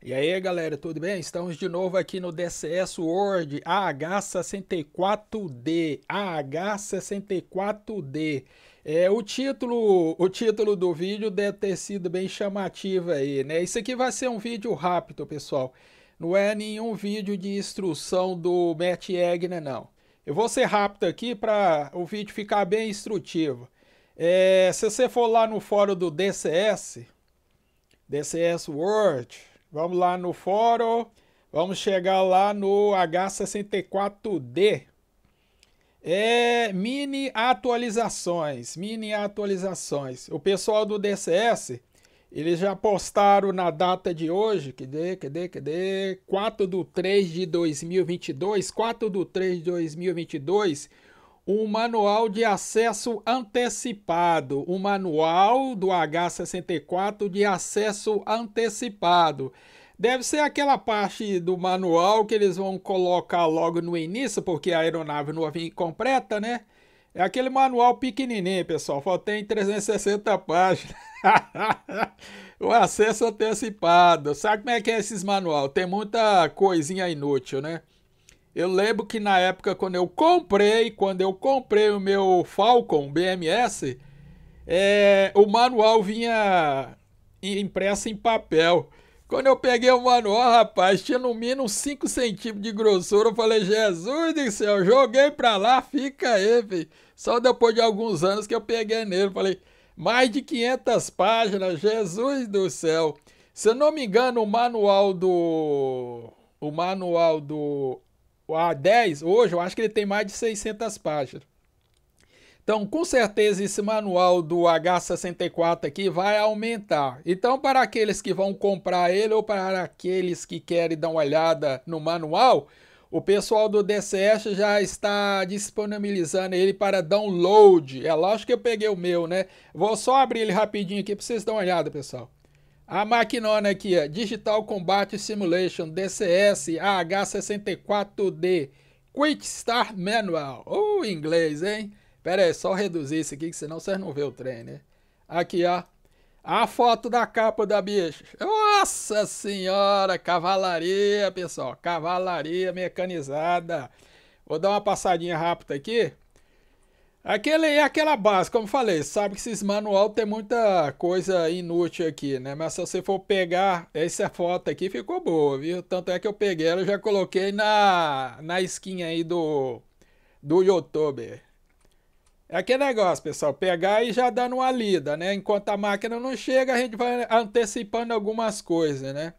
E aí galera, tudo bem? Estamos de novo aqui no DCS Word AH64D. AH64D. É, o título o título do vídeo deve ter sido bem chamativo aí, né? Isso aqui vai ser um vídeo rápido, pessoal. Não é nenhum vídeo de instrução do Matt Egner, não. Eu vou ser rápido aqui para o vídeo ficar bem instrutivo. É, se você for lá no fórum do DCS, DCS Word, Vamos lá no fórum. Vamos chegar lá no H64D. É mini atualizações, mini atualizações. O pessoal do DCS, eles já postaram na data de hoje, cadê, cadê, cadê? 4 do 3 de 2022, 4 do 3 de 2022, um manual de acesso antecipado, um manual do H64 de acesso antecipado. Deve ser aquela parte do manual que eles vão colocar logo no início, porque a aeronave não vem completa, né? É aquele manual pequenininho, pessoal. Só tem 360 páginas. o acesso antecipado. Sabe como é que é esses manual? Tem muita coisinha inútil, né? Eu lembro que na época quando eu comprei, quando eu comprei o meu Falcon BMS, é, o manual vinha impresso em papel. Quando eu peguei o manual, rapaz, tinha no mínimo 5 centímetros de grossura. Eu falei, Jesus do céu, joguei pra lá, fica aí, filho. Só depois de alguns anos que eu peguei nele. Falei, mais de 500 páginas, Jesus do céu. Se eu não me engano, o manual do. O manual do o ah, A10, hoje, eu acho que ele tem mais de 600 páginas. Então, com certeza, esse manual do H64 aqui vai aumentar. Então, para aqueles que vão comprar ele ou para aqueles que querem dar uma olhada no manual, o pessoal do DCS já está disponibilizando ele para download. É lógico que eu peguei o meu, né? Vou só abrir ele rapidinho aqui para vocês darem uma olhada, pessoal. A maquinona aqui, ó, Digital Combat Simulation DCS AH64D Quick Start Manual. o oh, inglês, hein? Pera aí, só reduzir isso aqui, que senão vocês não vê o trem, né? Aqui, ó. A foto da capa da bicha. Nossa senhora, cavalaria, pessoal. Cavalaria mecanizada. Vou dar uma passadinha rápida aqui. Aquele é aquela base, como falei, sabe que esses manual tem muita coisa inútil aqui, né? Mas se você for pegar essa foto aqui, ficou boa, viu? Tanto é que eu peguei ela e já coloquei na, na skin aí do, do YouTube. É aquele negócio, pessoal, pegar e já dando uma lida, né? Enquanto a máquina não chega, a gente vai antecipando algumas coisas, né?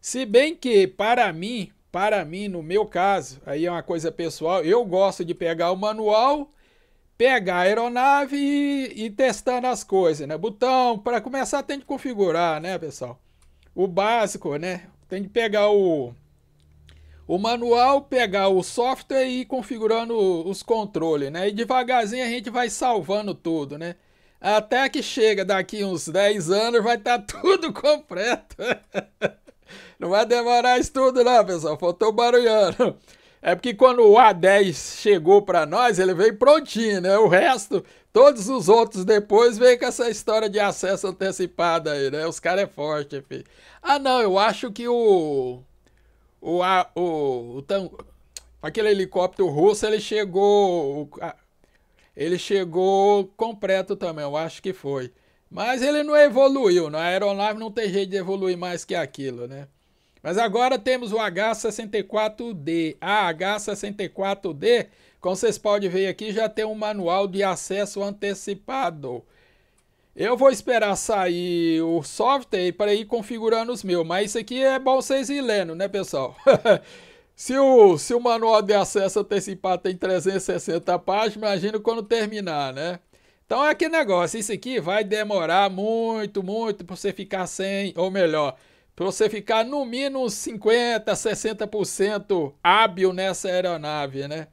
Se bem que, para mim, para mim, no meu caso, aí é uma coisa pessoal, eu gosto de pegar o manual pegar a aeronave e ir testando as coisas, né? Botão, para começar tem de configurar, né, pessoal? O básico, né? Tem de pegar o, o manual, pegar o software e ir configurando os controles, né? E devagarzinho a gente vai salvando tudo, né? Até que chega daqui uns 10 anos vai estar tá tudo completo. Não vai demorar isso tudo não, pessoal. Faltou barulhando. É porque quando o A10 chegou para nós, ele veio prontinho, né? O resto, todos os outros depois, veio com essa história de acesso antecipado aí, né? Os caras é forte, filho. Ah, não, eu acho que o. O. A, o, o aquele helicóptero russo, ele chegou. Ele chegou completo também, eu acho que foi. Mas ele não evoluiu, na né? aeronave não tem jeito de evoluir mais que aquilo, né? Mas agora temos o H64D. A H64D, como vocês podem ver aqui, já tem um manual de acesso antecipado. Eu vou esperar sair o software para ir configurando os meus, mas isso aqui é bom vocês ir lendo, né, pessoal? se, o, se o manual de acesso antecipado tem 360 páginas, imagina quando terminar, né? Então é que negócio, isso aqui vai demorar muito, muito para você ficar sem, ou melhor, para você ficar no mínimo 50%, 60% hábil nessa aeronave, né?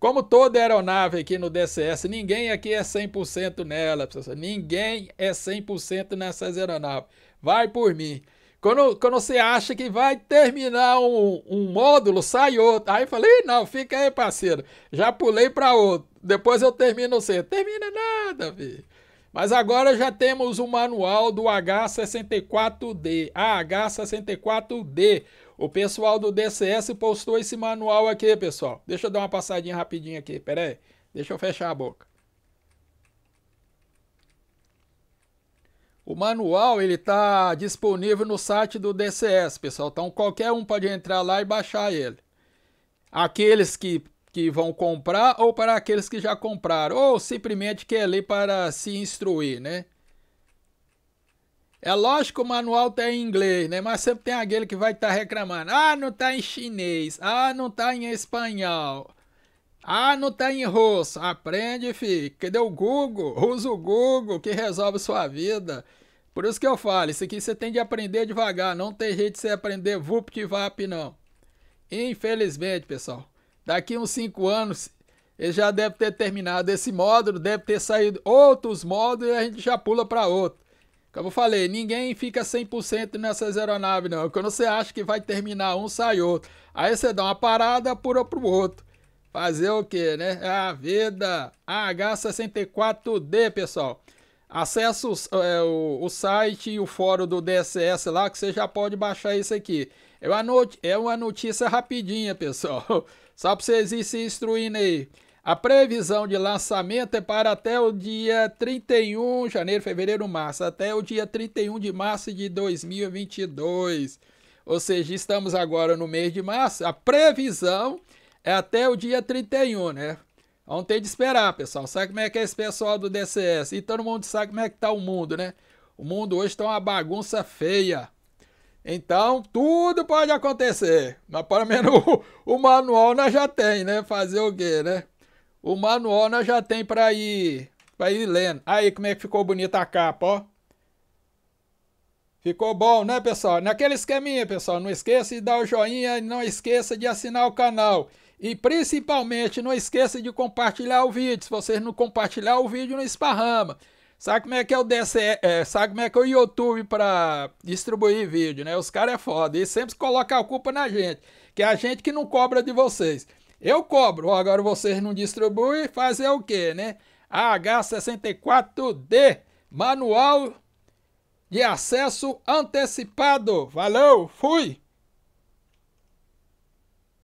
Como toda aeronave aqui no DCS, ninguém aqui é 100% nela, pessoal. Ninguém é 100% nessas aeronaves. Vai por mim. Quando, quando você acha que vai terminar um, um módulo, sai outro. Aí eu falei, não, fica aí, parceiro. Já pulei para outro. Depois eu termino você. Termina nada, filho. Mas agora já temos o manual do H64D. Ah, H64D. O pessoal do DCS postou esse manual aqui, pessoal. Deixa eu dar uma passadinha rapidinho aqui, pera aí. Deixa eu fechar a boca. O manual ele está disponível no site do DCS, pessoal. Então qualquer um pode entrar lá e baixar ele. Aqueles que que vão comprar ou para aqueles que já compraram, ou simplesmente quer ler para se instruir, né? É lógico que o manual tá em inglês, né? Mas sempre tem aquele que vai estar tá reclamando. Ah, não tá em chinês. Ah, não tá em espanhol. Ah, não tá em russo. Aprende, filho. Cadê o Google? Usa o Google que resolve sua vida. Por isso que eu falo, isso aqui você tem de aprender devagar. Não tem jeito de você aprender vup vap não. Infelizmente, pessoal. Daqui uns cinco anos, ele já deve ter terminado esse módulo, deve ter saído outros módulos e a gente já pula para outro. Como eu falei, ninguém fica 100% nessas aeronaves, não. Quando você acha que vai terminar um, sai outro. Aí você dá uma parada, pula o outro. Fazer o quê, né? É a vida. H64D, pessoal. Acesse o, é, o, o, site e o fórum do DSS lá, que você já pode baixar isso aqui. É uma, not é uma notícia rapidinha, pessoal. Só para vocês se instruindo aí. A previsão de lançamento é para até o dia 31, janeiro, fevereiro, março, até o dia 31 de março de 2022. Ou seja, estamos agora no mês de março. A previsão é até o dia 31, né? Vamos ter de esperar, pessoal. Sabe como é que é esse pessoal do DCS? E todo mundo sabe como é que está o mundo, né? O mundo hoje está uma bagunça feia. Então, tudo pode acontecer. Mas pelo menos o, o manual nós já tem, né? Fazer o quê, né? O manual nós já tem para ir, pra ir lendo. Aí, como é que ficou bonita a capa, ó. Ficou bom, né, pessoal? Naquele esqueminha, pessoal, não esqueça de dar o joinha, não esqueça de assinar o canal. E principalmente, não esqueça de compartilhar o vídeo. Se vocês não compartilhar o vídeo, não esparrama. Sabe como é que é o DCE, é, sabe como é que é o YouTube para distribuir vídeo, né? Os caras é foda. E sempre coloca a culpa na gente, que é a gente que não cobra de vocês. Eu cobro, agora vocês não distribuem, fazer o quê, né? H64D, manual de acesso antecipado. Valeu, fui!